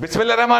बिस्मिल्लाम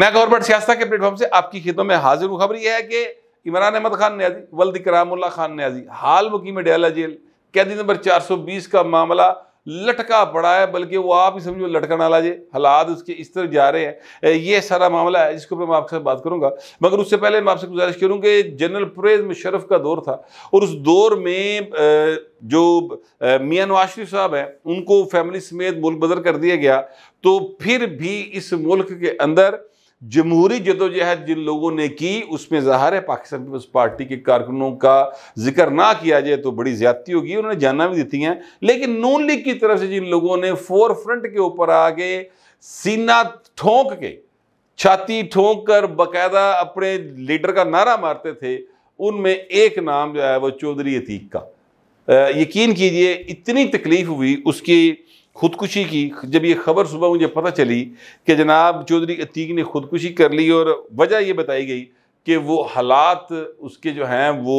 मैं गवर्नमेंट सियासत के प्लेटफॉर्म से आपकी खिदों में हाजिर हूँ खबर यह है कि इमरान अहमद खान न्याजी वल्द करामुल्ला खान न्याजी हाल मुकीम डेला जेल कैदी नंबर 420 का मामला लटका पड़ा है बल्कि वो आप ही समझो लटका ना लाजे हालात उसके इस तरह जा रहे हैं ये सारा मामला है जिसके ऊपर मैं आपके साथ बात करूंगा मगर उससे पहले मैं आपसे गुजारिश करूँ कि जनरल परेज मुशरफ का दौर था और उस दौर में जो मियाँ नवाज शरीफ साहब हैं उनको फैमिली समेत मुल्क बदर कर दिया गया तो फिर भी इस मुल्क के अंदर जमहूरी जदोजहद जिन लोगों ने की उसमें जहार है पाकिस्तान पीपल्स पार्टी के कारकुनों का जिक्र ना किया जाए तो बड़ी ज्यादती होगी उन्होंने जाना भी देती हैं लेकिन नून लीग की तरफ से जिन लोगों ने फोर फ्रंट के ऊपर आगे सीना ठोंक के छाती ठोंक कर बाकायदा अपने लीडर का नारा मारते थे उनमें एक नाम जो है वह चौधरी अतीक का यकीन कीजिए इतनी तकलीफ हुई उसकी खुदकुशी की जब ये खबर सुबह मुझे पता चली कि जनाब चौधरी अतीक ने खुदकुशी कर ली और वजह ये बताई गई कि वो हालात उसके जो हैं वो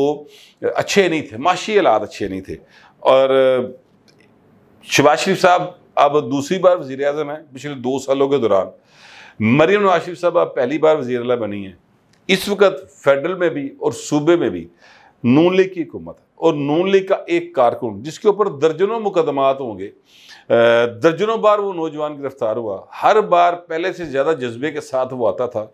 अच्छे नहीं थे माशी हालात अच्छे नहीं थे और शबाज शरीफ साहब अब दूसरी बार वजी अजम हैं पिछले दो सालों के दौरान मरियम नवाज शरीफ साहब अब पहली बार वजी बनी हैं इस वक्त फेडरल में भी और सूबे में भी नून लीग की हुकूमत है और नून लीग का एक कारकुन जिसके ऊपर दर्जनों मुकदमात होंगे दर्जनों बार वो नौजवान गिरफ्तार हुआ हर बार पहले से ज़्यादा जज्बे के साथ वो आता था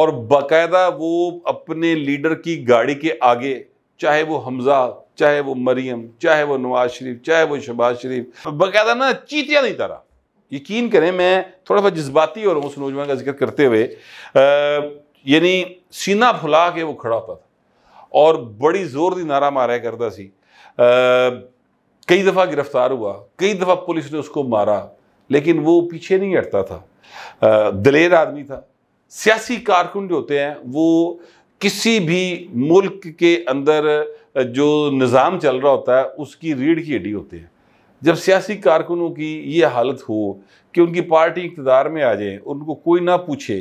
और बाकायदा वो अपने लीडर की गाड़ी के आगे चाहे वो हमजा चाहे वो मरियम चाहे वो नवाज शरीफ चाहे वो शहबाज शरीफ बाकायदा ना चीतिया नहीं तारा यकीन करें मैं थोड़ा सा जज्बाती और उस नौजवान का जिक्र करते हुए यानी सीना फुला के वो खड़ा होता था और बड़ी जोर ਦੀ नारा ਮਾਰਿਆ करता सी कई दफ़ा गिरफ्तार हुआ कई दफ़ा पुलिस ने उसको मारा लेकिन वो पीछे नहीं हटता था दलेर आदमी था सियासी कारकुन जो होते हैं वो किसी भी मुल्क के अंदर जो निज़ाम चल रहा होता है उसकी रीढ़ की हड्डी होते हैं जब सियासी कारकुनों की ये हालत हो कि उनकी पार्टी इकतदार में आ जाए उनको कोई ना पूछे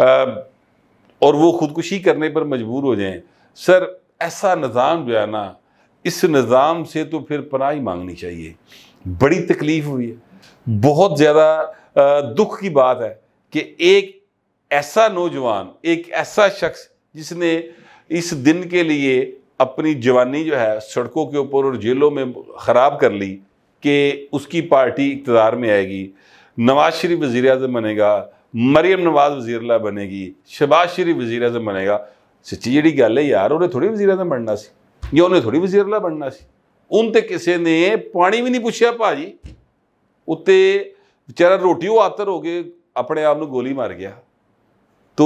और वो ख़ुदकुशी करने पर मजबूर हो जाएं सर ऐसा निज़ाम जो है ना इस निज़ाम से तो फिर पनाही मांगनी चाहिए बड़ी तकलीफ़ हुई है बहुत ज़्यादा दुख की बात है कि एक ऐसा नौजवान एक ऐसा शख्स जिसने इस दिन के लिए अपनी जवानी जो है सड़कों के ऊपर और जेलों में ख़राब कर ली कि उसकी पार्टी इकतदार में आएगी नवाज शरीफ वज़ी अजम बनेगा मरीम नवाज वज़ी बनेगी शबाज शरीफ वज़ी अजम बनेगा सच्ची जी गल है यार उन्हें थोड़ी ਵਜ਼ੀਰ ਆਜ਼ਮ ਬਣਨਾ ਸੀ ਜਾਂ ਉਹਨੇ ਥੋੜੀ ਵਜ਼ੀਰ ਅਲਾ ਬਣਨਾ ਸੀ ਉਹਨ ਤੇ ਕਿਸੇ ਨੇ ਪਾਣੀ ਵੀ ਨਹੀਂ ਪੁੱਛਿਆ ਭਾਜੀ ਉੱਤੇ ਵਿਚਾਰਾ ਰੋਟੀ ਉਹ ਆਤਰ ਹੋ अपने आप में गोली मार गया तो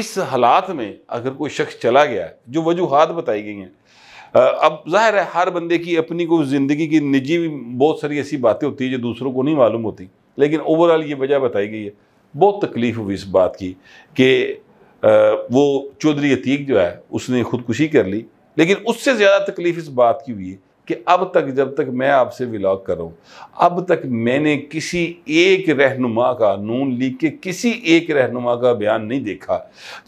इस हालात में अगर कोई शख्स चला गया जो वजूहत बताई गई हैं अब जाहिर है हर बंदे की अपनी कोई ज़िंदगी की निजी भी बहुत सारी ऐसी बातें होती है जो दूसरों को नहीं मालूम होती लेकिन ओवरऑल ये वजह बताई गई है बहुत तकलीफ हुई इस बात की कि वो चौधरी अतीक जो है उसने खुदकुशी कर ली लेकिन उससे ज़्यादा तकलीफ इस बात की हुई है कि अब तक जब तक मैं आपसे विलाग कर रहा हूँ अब तक मैंने किसी एक रहनुमा का नून लीग के किसी एक रहनुमा का बयान नहीं देखा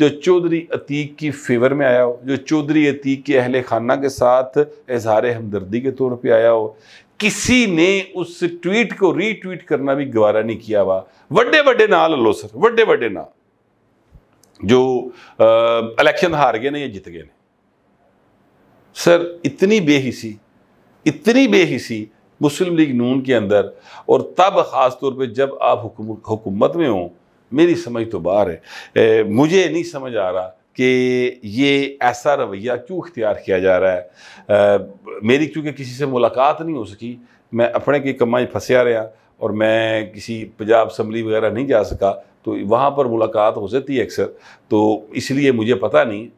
जो चौधरी अतीक की फेवर में आया हो जो चौधरी अतीक के अहले खाना के साथ इजहार हमदर्दी के तौर पर आया हो किसी ने उस ट्वीट को रीट्वीट करना भी गवारा नहीं किया हुआ वे वे नाल लो सर वे वे नाल जो इलेक्शन हार गए ने या जीत गए ने सर इतनी बेहिसी इतनी बेहिसी मुस्लिम लीग नून के अंदर और तब ख़ास तौर पे जब आप हुकूमत में हों मेरी समझ तो बाहर है ए, मुझे नहीं समझ आ रहा कि ये ऐसा रवैया क्यों इख्तियार किया जा रहा है ए, मेरी क्योंकि किसी से मुलाकात नहीं हो सकी मैं अपने के कमाई फंसया रहा और मैं किसी पंजाब असम्बली वगैरह नहीं जा सका तो वहाँ पर मुलाकात हो जाती है अक्सर तो इसलिए मुझे पता नहीं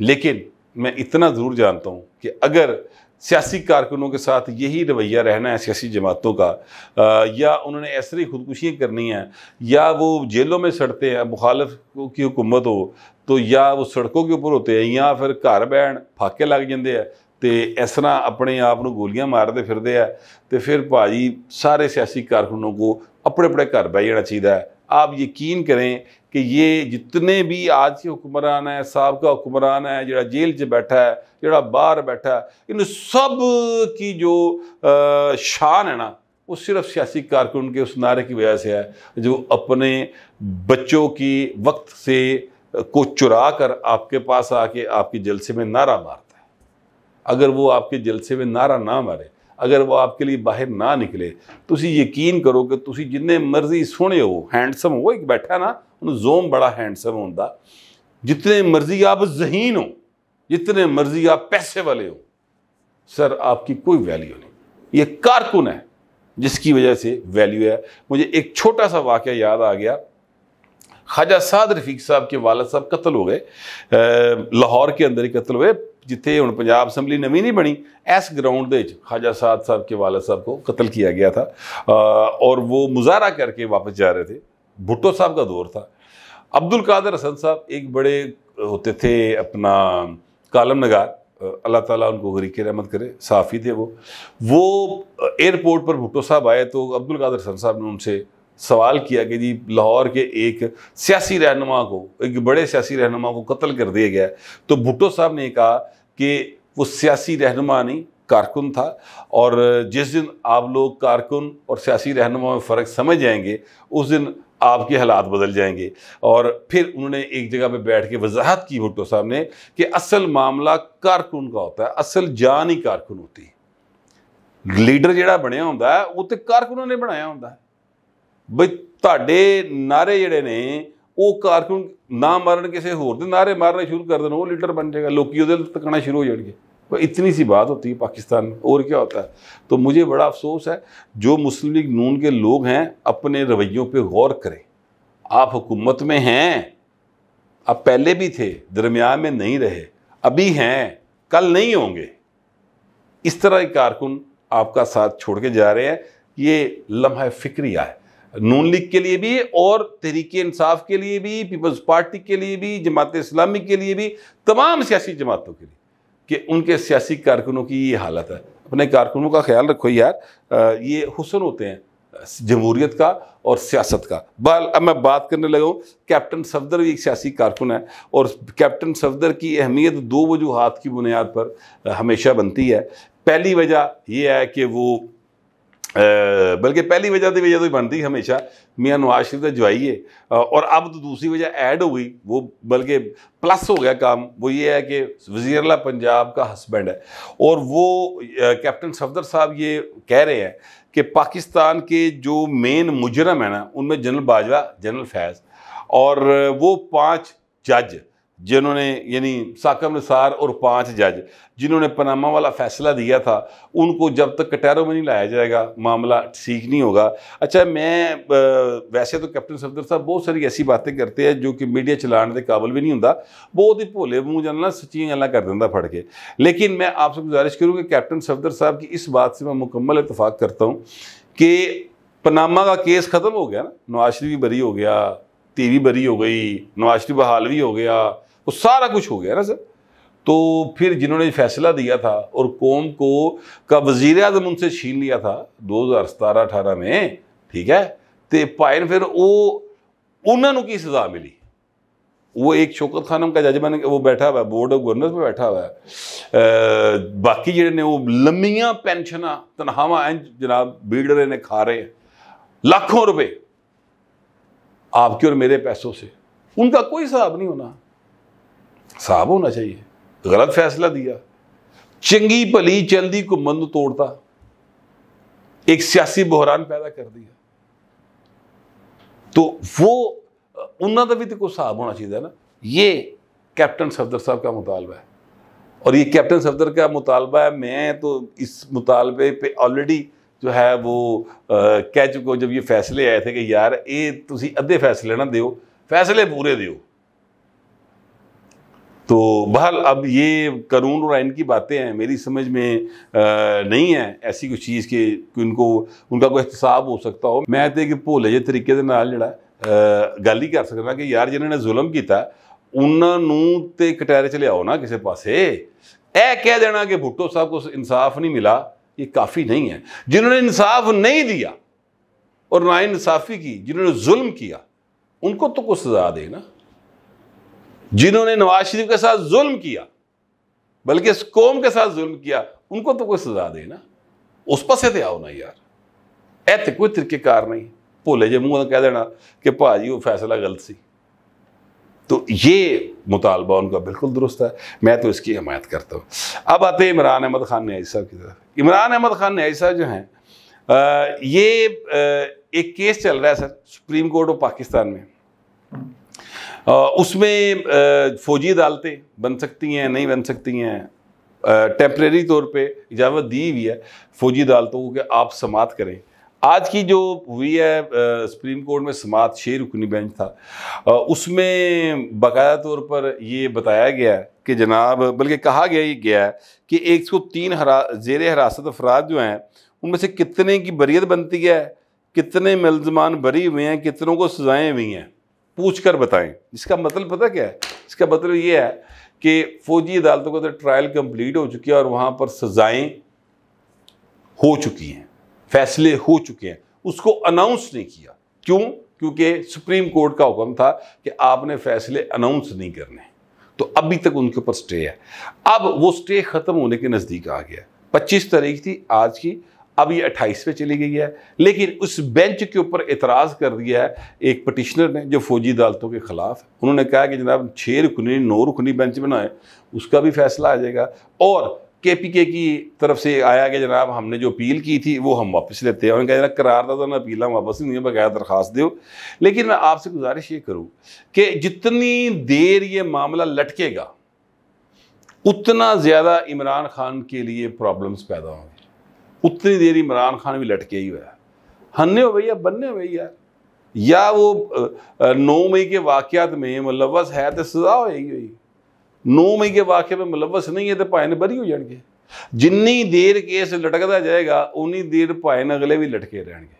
लेकिन मैं इतना ज़रूर जानता हूँ कि अगर सियासी कारकुनों के साथ यही रवैया रहना है सियासी जमातों का आ, या उन्होंने ऐसे ही खुदकुशियाँ करनी हैं या वो जेलों में सड़ते हैं मुखालफ की हुकूमत हो तो या वो सड़कों के ऊपर होते हैं या फिर घर बैन फाके लग जाते हैं तो इस तरह अपने आप ਨੂੰ ਗੋਲੀਆਂ मारते फिरते हैं तो फिर भाजी सारे सियासी कारकुनों को अपने अपने घर बह जाना चाहिए आप यकीन करें कि ये जितने भी आज के हुक्मरान है सबका हुक्मरान है जोड़ा जेल च बैठा है जोड़ा बाहर बैठा है इन सब की जो शान है ना वो सिर्फ सियासी कारकुन के उस नारे की वजह से है जो अपने बच्चों की वक्त से को चुरा कर आपके पास आके आपके जलसे में नारा मारता है अगर वो आपके जलसे में नारा ना मारे अगर ਉਹ आपके लिए बाहर ना निकले ਤੁਸੀਂ यकीन करो कि तुम जिन्हें मर्जी सोने हो हैंडसम हो एक बैठा ना ਉਹਨੂੰ जोम बड़ा हैंडसम ਹੁੰਦਾ जितने मर्जी आप जहीन हो जितने मर्जी आप पैसे वाले हो सर आपकी कोई वैल्यू नहीं ये कारकुन है जिसकी वजह से वैल्यू है मुझे एक छोटा सा वाक़ याद आ गया ख्वाजा साद रफीक साहब के वालद साहब कत्ल हो गए लाहौर के अंदर ही कत्ल हुए जिथे हूँ पंजाब ਅਸੈਂਬਲੀ नवी नहीं बनी इस ग्राउंड ਦੇ साहब साहब के ਸਾਹਿਬ साहब को कत्ल किया गया था और वो मुजाहरा करके वापस जा रहे थे भुट्टो साहब का दौर था अब्दुल कादर हसन साहब एक बड़े होते थे अपना कालम नगार अल्लाह ताला उनको गरीक रहमत करे साफ़ी थे वो वो एयरपोर्ट पर भुट्टो साहब आए तो अब्दुल कादर हसन साहब ने उनसे सवाल किया कि जी लाहौर के एक सियासी रहनुमा को एक बड़े सियासी रहनुमा को कत्ल कर दिया गया तो भुट्टो साहब ने कहा कि वो सियासी रहनुमा नहीं कारकुन था और जिस दिन आप लोग कारकुन और सियासी रहनुमा में फ़र्क समझ जाएंगे उस दिन आपके हालात बदल जाएंगे और फिर उन्होंने एक जगह पे बैठ के वजाहत की भुट्टो साहब ने कि असल मामला कारकुन का होता है असल जान ही कारकुन होती है लीडर जोड़ा बनया हों तो कारकुनों ने बनाया हों भे नारे जड़े ने वो कारकुन ना मारन किसी होर ਦੇ नारे मारने शुरू कर ਦੇਣ वो लीडर बन जाएगा लोग ਉਹਦੇ शुरू हो जाएंगे इतनी सी बात होती है पाकिस्तान में और क्या होता है तो मुझे बड़ा अफसोस है जो मुस्लिम लीग नून के लोग हैं अपने रवैयों पर गौर करें आप हुकूमत में हैं आप पहले भी थे दरमियान में नहीं रहे अभी हैं कल नहीं होंगे इस तरह के कारकुन आपका साथ छोड़ के जा रहे हैं ये लम्हा फिक्रिया है नून लीग के लिए भी और तहरीक इंसाफ के लिए भी पीपल्स पार्टी के लिए भी जमात इस्लामी के लिए भी तमाम सियासी जमातों के लिए कि उनके सियासी कारकुनों की ये हालत है अपने कारकुनों का ख्याल रखो यार ये हुसन होते हैं जमहूरीत का और सियासत का बहर अब मैं बात करने लगा हूँ कैप्टन सफदर भी एक सियासी कारकुन है और कैप्टन सफदर की अहमियत दो वजूहत की बुनियाद पर हमेशा बनती है पहली वजह यह है कि वो बल्कि पहली वजह तो वजह तो बनती हमेशा मियाँ नवाज शरीफ का तो जवाई है और अब तो दूसरी वजह ऐड हो गई वो बल्कि प्लस हो गया काम वो ये है कि वजीरला पंजाब का हस्बैंड है और वो कैप्टन सफदर साहब ये कह रहे हैं कि पाकिस्तान के जो मेन मुजरम है ना उनमें जनरल बाजवा जनरल फैज़ और वो पाँच जज जिन्होंने यानी साकम निसार और पांच जज जिन्होंने पनामा वाला फैसला दिया था उनको जब तक कटैरों में नहीं लाया जाएगा मामला ठीक नहीं होगा अच्छा मैं वैसे तो कैप्टन सफदर साहब बहुत सारी ऐसी बातें करते हैं जो कि मीडिया चलाने के काबल भी नहीं होंगे बहुत ही भोले मुँह जानना सच्ची गल कर देता फट के लेकिन मैं आपसे गुजारिश कि कैप्टन सफदर साहब की इस बात से मैं मुकम्मल इतफाक़ करता हूँ कि पनामा का केस ख़त्म हो गया ना नवाज शरीफ भी बरी हो गया टीवी बरी हो गई नवाज शरीफ बहाल भी हो गया वो तो सारा कुछ हो गया ना सर तो फिर जिन्होंने फैसला दिया था और कौम को का वजीर अजम उनसे छीन लिया था दो हज़ार सतारह अठारह में ठीक है तो पाए फिर वो उन्होंने की सजा मिली वो एक शौकत खानम का जज बन वो बैठा हुआ है बोर्ड ऑफ गवर्नर में बैठा हुआ है बाकी जेडे ने वो लम्बिया पेनशन तनखावा जनाब बिल्डर ने खा रहे हैं लाखों रुपये आपके और मेरे पैसों से उनका कोई हिसाब नहीं होना साफ होना चाहिए गलत फैसला दिया चंगी भली चलती घूमन तोड़ता एक सियासी बहरान पैदा कर दिया तो वो उन्होंने भी तो कोई हिसाब होना चाहिए ना ये कैप्टन सफदर साहब का मुतालबा है और ये कैप्टन सफदर का मुतालबा है मैं तो इस मुतालबे पे ऑलरेडी जो है वो कह चुके जब ये फैसले आए थे कि यार ये तुम अद्धे फैसले ना दो फैसले पूरे दो तो बहाल अब ये कानून और आइन की बातें हैं मेरी समझ में आ, नहीं है ऐसी कुछ चीज़ के उनको उनका कोई एहतसाब हो सकता हो मैं तो एक भोले जे तरीके जरा गल ही कर सकता कि यार जिन्होंने जुलम किया उन्होंने ਜ਼ੁਲਮ ਕੀਤਾ ਉਹਨਾਂ ਨੂੰ ਤੇ ਕਟਾਰੇ ਚ ਲਿਆਓ ਨਾ ਕਿਸੇ ਪਾਸੇ ਇਹ को इंसाफ नहीं मिला ये काफ़ी नहीं है जिन्होंने इंसाफ नहीं दिया और नाइंसाफ़ी की जिन्होंने जुल्म किया उनको तो कुछ सजा देना जिन्होंने नवाज शरीफ के साथ जुल्म किया बल्कि इस कौम के साथ जुल्म किया उनको तो कोई सजा देना उस पर से आओ ना यार ऐसे कोई तरीके कार नहीं भोले जे मुँह कह देना कि भाजी वो फैसला गलत सी तो ये मुतालबा उनका बिल्कुल दुरुस्त है मैं तो इसकी हमायत करता हूँ अब आते हैं इमरान अहमद ख़ान ने न्याई साहब की तरफ इमरान अहमद ख़ान ने न्याई साहब जो हैं ये एक केस चल रहा है sir supreme court of Pakistan में उसमें फौजी अदालतें बन सकती हैं नहीं बन सकती हैं टेम्प्रेरी तौर पे इजाज़त दी हुई है फौजी अदालतों को कि आप समात करें आज की जो हुई है सुप्रीम कोर्ट में समात छः रुकनी बेंच था उसमें बाकायदा तौर पर ये बताया गया है कि जनाब बल्कि कहा गया ये गया है कि एक सौ तीन हरा जेर हिरासत अफराद जो हैं उनमें से कितने की बरीत बनती है कितने मुलजमान बरी हुए हैं कितनों को सजाएं हुई हैं पूछ कर बताएं इसका मतलब पता क्या है इसका मतलब ये है कि फौजी अदालतों के अंदर ट्रायल कंप्लीट हो चुकी है और वहाँ पर सजाएं हो चुकी हैं फैसले हो चुके हैं उसको अनाउंस नहीं किया क्यों क्योंकि सुप्रीम कोर्ट का हुक्म था कि आपने फैसले अनाउंस नहीं करने तो अभी तक उनके ऊपर स्टे है अब वो स्टे ख़त्म होने के नज़दीक आ गया 25 तारीख थी आज की अब ये अट्ठाईस पे चली गई है लेकिन उस बेंच के ऊपर एतराज़ कर दिया है एक पटिशनर ने जो फौजी अदालतों के खिलाफ उन्होंने कहा कि जनाब छः रुकनी नौ रुकनी बेंच बनाए उसका भी फैसला आ जाएगा और के पी के की तरफ से आया कि जनाब हमने जो अपील की थी वो हम वापस लेते हैं उन्होंने कहा जनाब करारदादा ने अपील हम वापस नहीं बगैर दरख्वास्त दो लेकिन मैं आपसे गुजारिश ये करूँ कि जितनी देर ये मामला लटकेगा उतना ज़्यादा इमरान खान के लिए प्रॉब्लम्स पैदा होंगे उतनी देर इमरान खान भी लटके ही हुआ है हन्ने हो भैया बनने भैया या वो नौ मई के वाक्यात में मुलवस है तो सजा होएगी हुई नौ मई के वाक्य में मुलवस नहीं है तो भाई ने बरी हो जाएंगे जिनी देर केस लटकता जाएगा उन्नी देर भाई ने अगले भी लटके रहेंगे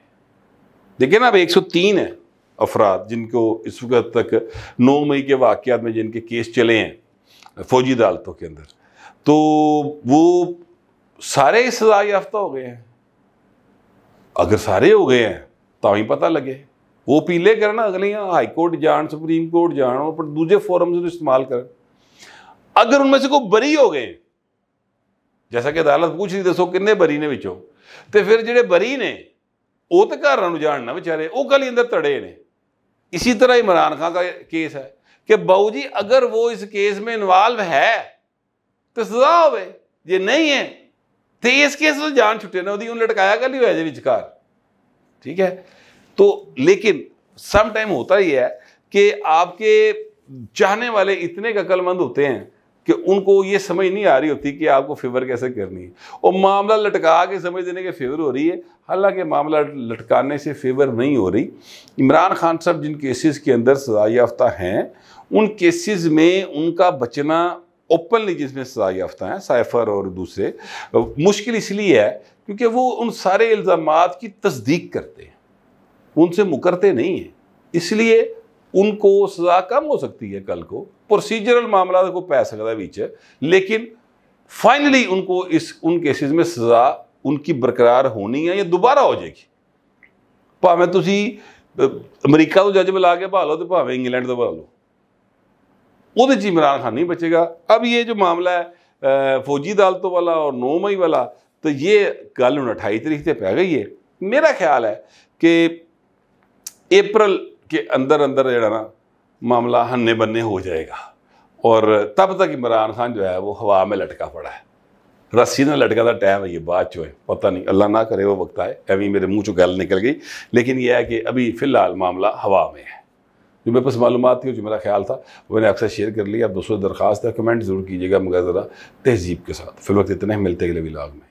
देखिए ना अब एक सौ तीन है अफराद जिनको इस वक्त तक नौ मई के वाक़ात में जिनके केस चले हैं फौजी अदालतों के अंदर तो वो सारे सजा याफ्ता हो गए हैं अगर सारे हो गए हैं ਤਾਂ ਹੀ ਪਤਾ ਲੱਗੇ ਉਹ ਪੀਲੇ ਕਰਨ ਅਗਲੀਆਂ ਹਾਈ ਕੋਰਟ ਜਾਣ ਸੁਪਰੀਮ ਕੋਰਟ ਜਾਣ ਉਹ ਪਰ ਦੂਜੇ ਫੋਰਮਸ ਨੂੰ ਇਸਤੇਮਾਲ ਕਰਨ ਅਗਰ ਉਹਨਾਂ ਵਿੱਚ ਕੋਈ ਬਰੀ ਹੋ ਗਏ ਜੈਸਾ ਕਿ ਅਦਾਲਤ ਪੁੱਛ ਰਹੀ ਦੱਸੋ ਕਿੰਨੇ ਬਰੀ ਨੇ ਵਿੱਚੋਂ ਤੇ ਫਿਰ ਜਿਹੜੇ ਬਰੀ ਨੇ ਉਹ ਤਾਂ ਘਰਾਂ ਨੂੰ ਜਾਣ ਨਾ ਵਿਚਾਰੇ ਉਹ ਗਲੀ ਅੰਦਰ ਤੜੇ ਨੇ ਇਸੇ ਤਰ੍ਹਾਂ ਇਮਰਾਨ ਖਾਨ ਦਾ ਕੇਸ ਹੈ ਕਿ ਬਾਊ ਜੀ ਅਗਰ ਉਹ ਇਸ ਕੇਸ ਮੇ ਇਨਵੋਲਵ ਹੈ ਤੇ ਸਜ਼ਾ ਹੋਵੇ ਜੇ ਨਹੀਂ ਹੈ तो इस केस में जान ਛੁੱਟੇ ने ਉਹਦੀ ਉਹਨੂੰ ਲਟਕਾਇਆ ਕਰ ठीक है तो लेकिन सम टाइम होता ही है कि आपके चाहने वाले इतने अकलमंद होते हैं कि उनको ये समझ नहीं आ रही होती कि आपको फेवर कैसे करनी है और मामला लटका के समझ देने के फेवर हो रही है हालांकि मामला लटकाने से फेवर नहीं हो रही इमरान खान साहब जिन केसेस के अंदर सजा याफ्ता हैं उन केसेस में उनका बचना ओपनली जिसमें सजा याफ्ता हैं साइफर और दूसरे मुश्किल इसलिए है क्योंकि वो उन सारे इल्ज़ाम की तस्दीक करते हैं उनसे मुकरते नहीं हैं इसलिए उनको सज़ा कम हो सकती है कल को प्रोसीजरल मामला को पै सकता है बीच लेकिन फाइनली उनको इस उन केसेस में सज़ा उनकी बरकरार होनी है या दोबारा हो जाएगी भावें तुम अमरीका तो जज बुला के भालो तो भावें इंग्लैंड तो भालो उस इमरान खान नहीं बचेगा अब ये जो मामला है फौजी अदालतों वाला और नौ मई वाला तो ये गल हूँ अठाई तरीक से पै गई है मेरा ख्याल है कि अप्रैल के अंदर अंदर जरा ना मामला हन्ने बन्ने हो जाएगा और तब तक इमरान खान जो है वो हवा में लटका पड़ा है रस्सी ना लटका था टाइम है ये बात जो है पता नहीं अल्लाह ना करे वो वक्त आए अभी मेरे मुंह चो गल निकल गई लेकिन यह है कि अभी फ़िलहाल मामला हवा में है जो मेरे पास मालूम थी जो मेरा ख्याल था वो मैंने अक्सर शेयर कर लिया आप दोस्तों दरख्वास्त है कमेंट ज़रूर कीजिएगा मगर ज़रा तहजीब के साथ फिलवक्त इतने ही मिलते अगले विलाग में